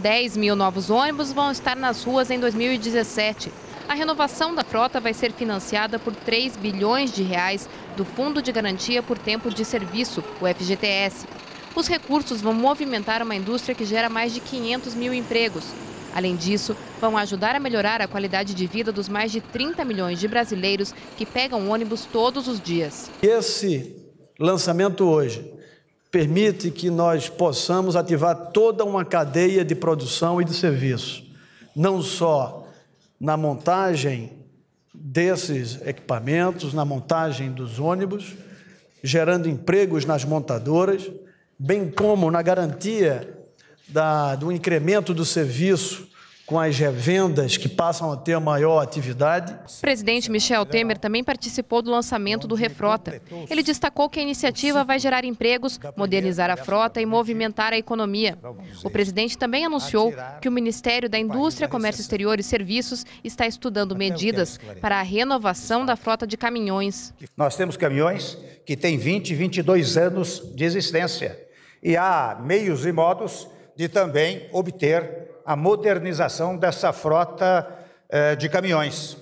10 mil novos ônibus vão estar nas ruas em 2017. A renovação da frota vai ser financiada por 3 bilhões de reais do Fundo de Garantia por Tempo de Serviço, o FGTS. Os recursos vão movimentar uma indústria que gera mais de 500 mil empregos. Além disso, vão ajudar a melhorar a qualidade de vida dos mais de 30 milhões de brasileiros que pegam ônibus todos os dias. Esse lançamento hoje permite que nós possamos ativar toda uma cadeia de produção e de serviço, não só na montagem desses equipamentos, na montagem dos ônibus, gerando empregos nas montadoras, bem como na garantia da, do incremento do serviço com as revendas que passam a ter maior atividade. O presidente Michel Temer também participou do lançamento do Refrota. Ele destacou que a iniciativa vai gerar empregos, modernizar a frota e movimentar a economia. O presidente também anunciou que o Ministério da Indústria, Comércio Exterior e Serviços está estudando medidas para a renovação da frota de caminhões. Nós temos caminhões que têm 20, 22 anos de existência e há meios e modos de também obter a modernização dessa frota eh, de caminhões.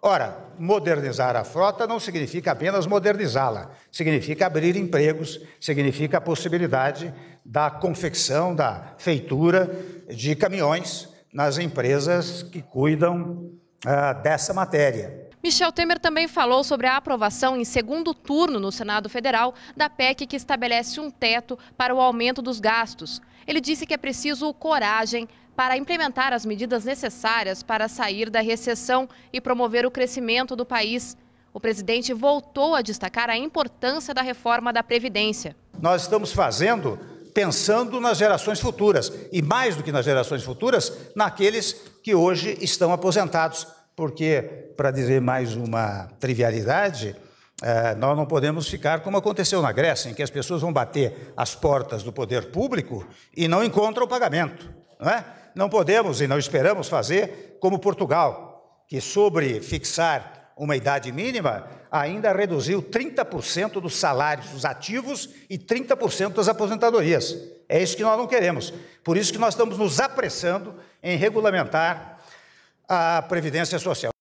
Ora, modernizar a frota não significa apenas modernizá-la, significa abrir empregos, significa a possibilidade da confecção, da feitura de caminhões nas empresas que cuidam ah, dessa matéria. Michel Temer também falou sobre a aprovação em segundo turno no Senado Federal da PEC que estabelece um teto para o aumento dos gastos. Ele disse que é preciso coragem para implementar as medidas necessárias para sair da recessão e promover o crescimento do país. O presidente voltou a destacar a importância da reforma da Previdência. Nós estamos fazendo pensando nas gerações futuras e, mais do que nas gerações futuras, naqueles que hoje estão aposentados porque, para dizer mais uma trivialidade, eh, nós não podemos ficar como aconteceu na Grécia, em que as pessoas vão bater as portas do poder público e não encontram o pagamento. Não, é? não podemos e não esperamos fazer como Portugal, que sobre fixar uma idade mínima, ainda reduziu 30% dos salários dos ativos e 30% das aposentadorias. É isso que nós não queremos. Por isso que nós estamos nos apressando em regulamentar à Previdência Social.